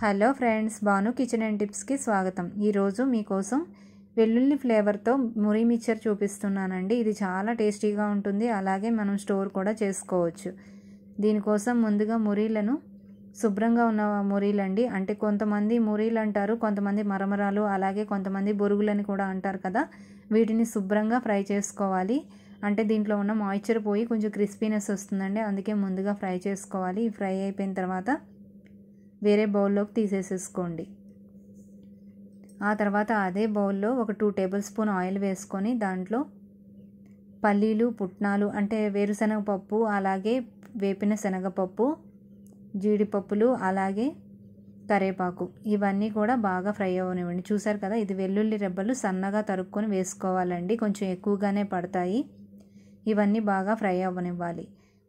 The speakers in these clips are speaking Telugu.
hello friends Banu kitchen and టిప్స్కి స్వాగతం ఈరోజు మీకోసం వెల్లుల్లి ఫ్లేవర్తో మురి మిక్చర్ చూపిస్తున్నానండి ఇది చాలా టేస్టీగా ఉంటుంది అలాగే మనం స్టోర్ కూడా చేసుకోవచ్చు దీనికోసం ముందుగా మురీలను శుభ్రంగా ఉన్న మురీలండి అంటే కొంతమంది మురీలు అంటారు కొంతమంది మరమరాలు అలాగే కొంతమంది బొరుగులని కూడా అంటారు కదా వీటిని శుభ్రంగా ఫ్రై చేసుకోవాలి అంటే దీంట్లో ఉన్న మాయిశ్చర్ పోయి కొంచెం క్రిస్పీనెస్ వస్తుందండి అందుకే ముందుగా ఫ్రై చేసుకోవాలి ఫ్రై అయిపోయిన తర్వాత వేరే బౌల్లోకి తీసేసేసుకోండి ఆ తర్వాత అదే బౌల్లో ఒక టూ టేబుల్ స్పూన్ ఆయిల్ వేసుకొని దాంట్లో పల్లీలు పుట్నాలు అంటే వేరుశనగ పప్పు అలాగే వేపిన శనగపప్పు జీడిపప్పులు అలాగే కరేపాకు ఇవన్నీ కూడా బాగా ఫ్రై అవనివ్వండి చూసారు కదా ఇది వెల్లుల్లి రెబ్బలు సన్నగా తరుక్కొని వేసుకోవాలండి కొంచెం ఎక్కువగానే పడతాయి ఇవన్నీ బాగా ఫ్రై అవ్వనివ్వాలి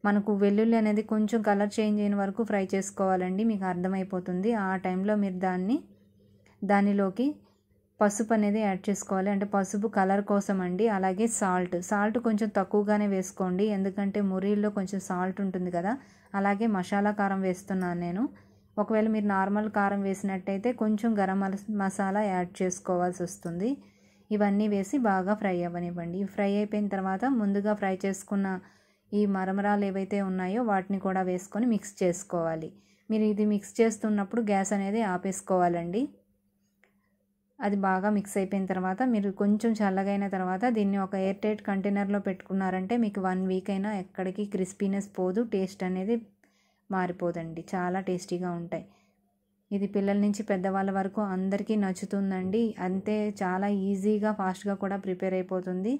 మనకు వెల్లుల్లి అనేది కొంచెం కలర్ చేంజ్ అయిన వరకు ఫ్రై చేసుకోవాలండి మీకు అర్థమైపోతుంది ఆ టైంలో మీరు దాన్ని దానిలోకి పసుపు అనేది యాడ్ చేసుకోవాలి అంటే పసుపు కలర్ కోసం అండి అలాగే సాల్ట్ సాల్ట్ కొంచెం తక్కువగానే వేసుకోండి ఎందుకంటే మురీల్లో కొంచెం సాల్ట్ ఉంటుంది కదా అలాగే మసాలా కారం వేస్తున్నాను నేను ఒకవేళ మీరు నార్మల్ కారం వేసినట్టయితే కొంచెం గరం మసాలా యాడ్ చేసుకోవాల్సి వస్తుంది ఇవన్నీ వేసి బాగా ఫ్రై అవ్వనివ్వండి ఫ్రై అయిపోయిన తర్వాత ముందుగా ఫ్రై చేసుకున్న ఈ మరమరాలు ఏవైతే ఉన్నాయో వాటిని కూడా వేసుకొని మిక్స్ చేసుకోవాలి మీరు ఇది మిక్స్ చేస్తున్నప్పుడు గ్యాస్ అనేది ఆపేసుకోవాలండి అది బాగా మిక్స్ అయిపోయిన తర్వాత మీరు కొంచెం చల్లగైన తర్వాత దీన్ని ఒక ఎయిర్ టైట్ కంటైనర్లో పెట్టుకున్నారంటే మీకు వన్ వీక్ అయినా ఎక్కడికి క్రిస్పీనెస్ పోదు టేస్ట్ అనేది మారిపోదండి చాలా టేస్టీగా ఉంటాయి ఇది పిల్లల నుంచి పెద్దవాళ్ళ వరకు అందరికీ నచ్చుతుందండి అంతే చాలా ఈజీగా ఫాస్ట్గా కూడా ప్రిపేర్ అయిపోతుంది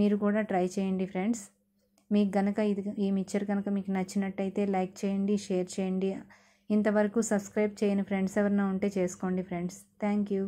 మీరు కూడా ట్రై చేయండి ఫ్రెండ్స్ మీకు గనక ఇది ఈ మిక్చర్ కనుక మీకు నచ్చినట్టయితే లైక్ చేయండి షేర్ చేయండి ఇంతవరకు సబ్స్క్రైబ్ చేయని ఫ్రెండ్స్ ఎవరైనా ఉంటే చేసుకోండి ఫ్రెండ్స్ థ్యాంక్ యూ